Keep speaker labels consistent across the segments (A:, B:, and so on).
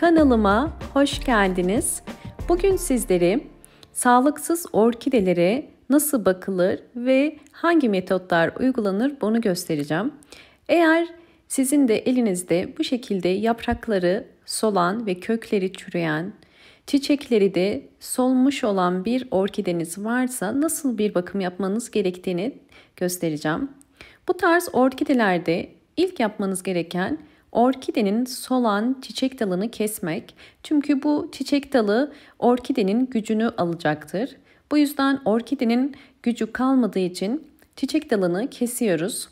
A: Kanalıma hoş geldiniz. Bugün sizleri sağlıksız orkidelere nasıl bakılır ve hangi metotlar uygulanır bunu göstereceğim. Eğer sizin de elinizde bu şekilde yaprakları solan ve kökleri çürüyen, çiçekleri de solmuş olan bir orkideniz varsa nasıl bir bakım yapmanız gerektiğini göstereceğim. Bu tarz orkidelerde ilk yapmanız gereken orkidenin solan çiçek dalını kesmek çünkü bu çiçek dalı orkidenin gücünü alacaktır. Bu yüzden orkidenin gücü kalmadığı için çiçek dalını kesiyoruz.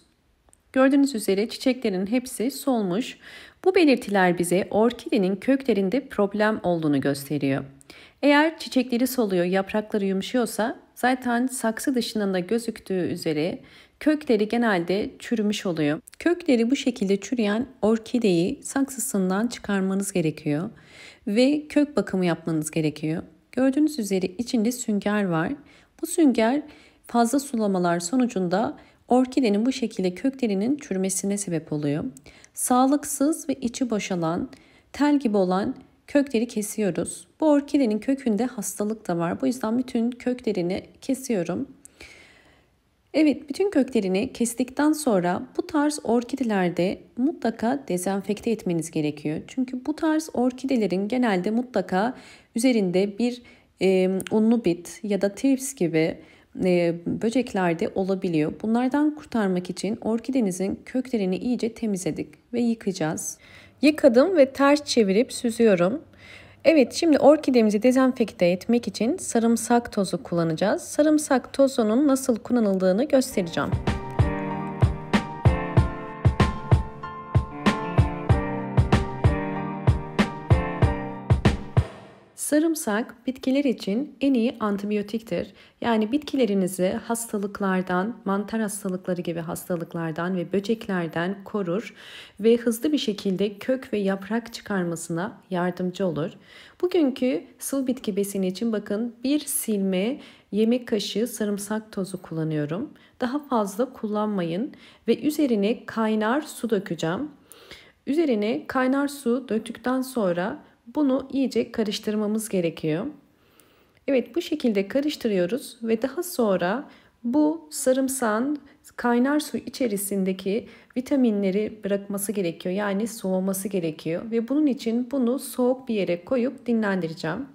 A: Gördüğünüz üzere çiçeklerin hepsi solmuş. Bu belirtiler bize orkidenin köklerinde problem olduğunu gösteriyor. Eğer çiçekleri soluyor, yaprakları yumuşuyorsa zaten saksı dışından da gözüktüğü üzere Kökleri genelde çürümüş oluyor. Kökleri bu şekilde çürüyen orkideyi saksısından çıkarmanız gerekiyor ve kök bakımı yapmanız gerekiyor. Gördüğünüz üzere içinde sünger var. Bu sünger fazla sulamalar sonucunda orkidenin bu şekilde köklerinin çürümesine sebep oluyor. Sağlıksız ve içi boşalan, tel gibi olan kökleri kesiyoruz. Bu orkidenin kökünde hastalık da var. Bu yüzden bütün köklerini kesiyorum. Evet, bütün köklerini kestikten sonra bu tarz orkidelerde mutlaka dezenfekte etmeniz gerekiyor. Çünkü bu tarz orkidelerin genelde mutlaka üzerinde bir e, unlu bit ya da trips gibi e, böceklerde olabiliyor. Bunlardan kurtarmak için orkidenizin köklerini iyice temizledik ve yıkacağız. Yıkadım ve ters çevirip süzüyorum. Evet şimdi orkidemizi dezenfekte etmek için sarımsak tozu kullanacağız. Sarımsak tozunun nasıl kullanıldığını göstereceğim. Sarımsak bitkiler için en iyi antibiyotiktir. Yani bitkilerinizi hastalıklardan, mantar hastalıkları gibi hastalıklardan ve böceklerden korur ve hızlı bir şekilde kök ve yaprak çıkarmasına yardımcı olur. Bugünkü sıvı bitki besini için bakın bir silme yemek kaşığı sarımsak tozu kullanıyorum. Daha fazla kullanmayın ve üzerine kaynar su dökeceğim. Üzerine kaynar su döktükten sonra bunu iyice karıştırmamız gerekiyor. Evet bu şekilde karıştırıyoruz ve daha sonra bu sarımsağın kaynar su içerisindeki vitaminleri bırakması gerekiyor. Yani soğuması gerekiyor ve bunun için bunu soğuk bir yere koyup dinlendireceğim.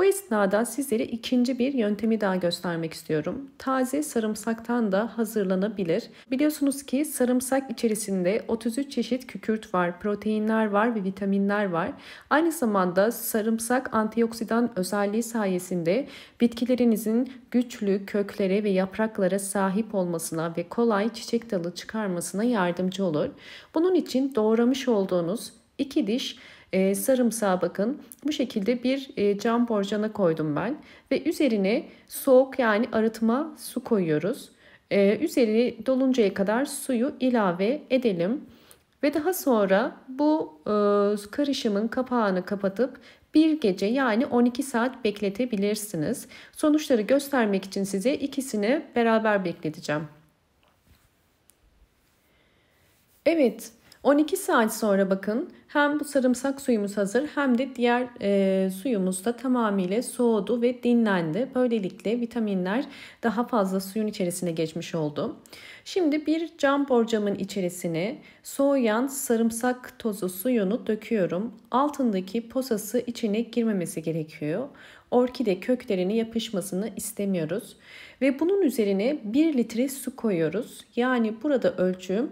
A: Bu esnada sizlere ikinci bir yöntemi daha göstermek istiyorum. Taze sarımsaktan da hazırlanabilir. Biliyorsunuz ki sarımsak içerisinde 33 çeşit kükürt var, proteinler var ve vitaminler var. Aynı zamanda sarımsak antioksidan özelliği sayesinde bitkilerinizin güçlü köklere ve yapraklara sahip olmasına ve kolay çiçek dalı çıkarmasına yardımcı olur. Bunun için doğramış olduğunuz iki diş e, ee, sarımsağa bakın bu şekilde bir e, cam borcana koydum ben ve üzerine soğuk yani arıtma su koyuyoruz. E, ee, üzeri doluncaya kadar suyu ilave edelim. Ve daha sonra bu e, karışımın kapağını kapatıp bir gece yani 12 saat bekletebilirsiniz. Sonuçları göstermek için size ikisini beraber bekleteceğim. Evet 12 saat sonra bakın hem bu sarımsak suyumuz hazır hem de diğer e, suyumuz da tamamıyla soğudu ve dinlendi. Böylelikle vitaminler daha fazla suyun içerisine geçmiş oldu. Şimdi bir cam borcamın içerisine soğuyan sarımsak tozu suyunu döküyorum. Altındaki posası içine girmemesi gerekiyor. Orkide köklerini yapışmasını istemiyoruz. Ve bunun üzerine 1 litre su koyuyoruz. Yani burada ölçüm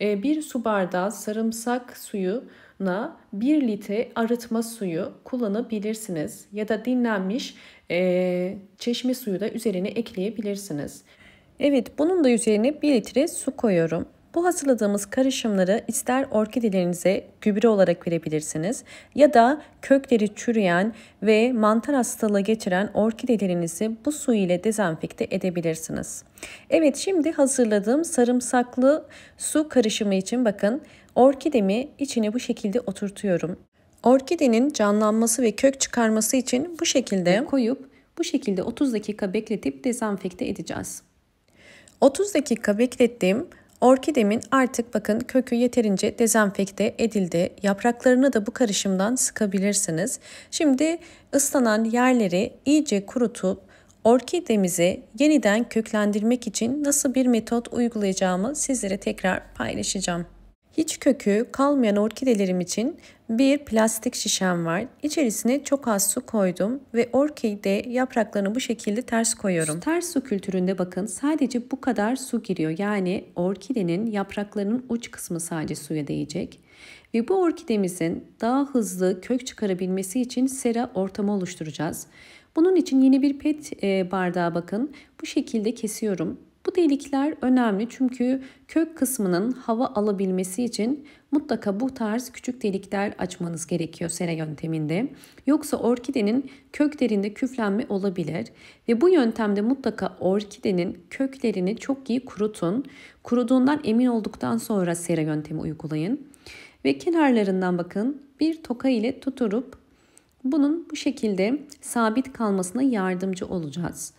A: ee, bir su bardağı sarımsak suyuna 1 litre arıtma suyu kullanabilirsiniz. Ya da dinlenmiş e, çeşme suyu da üzerine ekleyebilirsiniz. Evet bunun da üzerine 1 litre su koyuyorum. Bu hazırladığımız karışımları ister orkidelerinize gübre olarak verebilirsiniz ya da kökleri çürüyen ve mantar hastalığı geçiren orkidelerinizi bu su ile dezenfekte edebilirsiniz. Evet şimdi hazırladığım sarımsaklı su karışımı için bakın orkidemi içine bu şekilde oturtuyorum. Orkidenin canlanması ve kök çıkarması için bu şekilde koyup bu şekilde 30 dakika bekletip dezenfekte edeceğiz. 30 dakika beklettiğim Orkidemin artık bakın kökü yeterince dezenfekte edildi. Yapraklarını da bu karışımdan sıkabilirsiniz. Şimdi ıslanan yerleri iyice kurutup orkidemizi yeniden köklendirmek için nasıl bir metot uygulayacağımı sizlere tekrar paylaşacağım. Hiç kökü kalmayan orkidelerim için bir plastik şişem var. İçerisine çok az su koydum ve orkide yapraklarını bu şekilde ters koyuyorum. Ters su kültüründe bakın sadece bu kadar su giriyor. Yani orkidenin yapraklarının uç kısmı sadece suya değecek. Ve bu orkidemizin daha hızlı kök çıkarabilmesi için sera ortamı oluşturacağız. Bunun için yeni bir pet e, bardağa bakın. Bu şekilde kesiyorum bu delikler önemli çünkü kök kısmının hava alabilmesi için mutlaka bu tarz küçük delikler açmanız gerekiyor sera yönteminde. Yoksa orkidenin köklerinde küflenme olabilir ve bu yöntemde mutlaka orkidenin köklerini çok iyi kurutun. Kuruduğundan emin olduktan sonra sera yöntemi uygulayın. Ve kenarlarından bakın bir toka ile tuturup bunun bu şekilde sabit kalmasına yardımcı olacağız.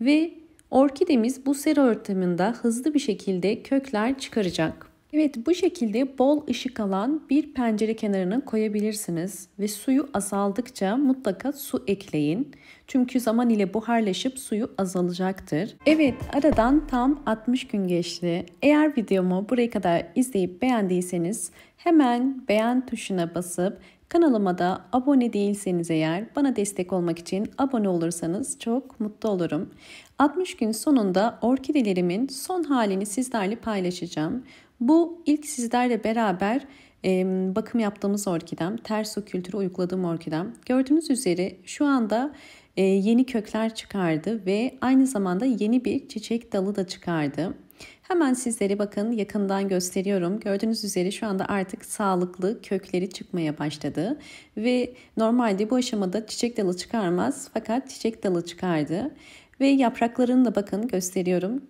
A: Ve Orkidemiz bu sera ortamında hızlı bir şekilde kökler çıkaracak. Evet bu şekilde bol ışık alan bir pencere kenarını koyabilirsiniz ve suyu azaldıkça mutlaka su ekleyin. Çünkü zaman ile buharlaşıp suyu azalacaktır. Evet aradan tam 60 gün geçti. Eğer videomu buraya kadar izleyip beğendiyseniz hemen beğen tuşuna basıp Kanalıma da abone değilseniz eğer bana destek olmak için abone olursanız çok mutlu olurum. 60 gün sonunda orkidelerimin son halini sizlerle paylaşacağım. Bu ilk sizlerle beraber bakım yaptığımız orkidem, terso kültürü uyguladığım orkidem. Gördüğünüz üzere şu anda yeni kökler çıkardı ve aynı zamanda yeni bir çiçek dalı da çıkardı. Hemen sizleri bakın yakından gösteriyorum. Gördüğünüz üzere şu anda artık sağlıklı kökleri çıkmaya başladı. Ve normalde bu aşamada çiçek dalı çıkarmaz fakat çiçek dalı çıkardı. Ve yapraklarını da bakın gösteriyorum.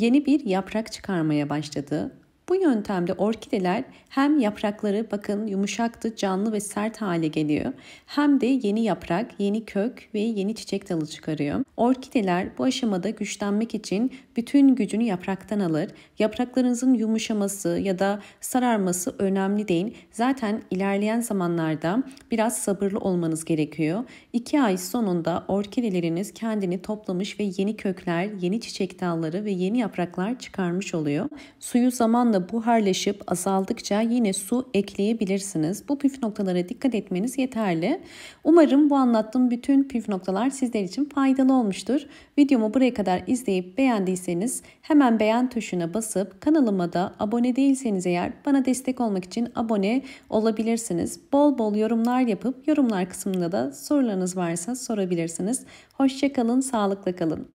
A: Yeni bir yaprak çıkarmaya başladı. Bu yöntemde orkideler hem yaprakları bakın yumuşaktı, canlı ve sert hale geliyor. Hem de yeni yaprak, yeni kök ve yeni çiçek dalı çıkarıyor. Orkideler bu aşamada güçlenmek için bütün gücünü yapraktan alır. Yapraklarınızın yumuşaması ya da sararması önemli değil. Zaten ilerleyen zamanlarda biraz sabırlı olmanız gerekiyor. 2 ay sonunda orkideleriniz kendini toplamış ve yeni kökler, yeni çiçek dalları ve yeni yapraklar çıkarmış oluyor. Suyu zamanla da buharlaşıp azaldıkça yine su ekleyebilirsiniz. Bu püf noktalara dikkat etmeniz yeterli. Umarım bu anlattığım bütün püf noktalar sizler için faydalı olmuştur. Videomu buraya kadar izleyip beğendiyseniz hemen beğen tuşuna basıp kanalıma da abone değilseniz eğer bana destek olmak için abone olabilirsiniz. Bol bol yorumlar yapıp yorumlar kısmında da sorularınız varsa sorabilirsiniz. Hoşçakalın, sağlıkla kalın.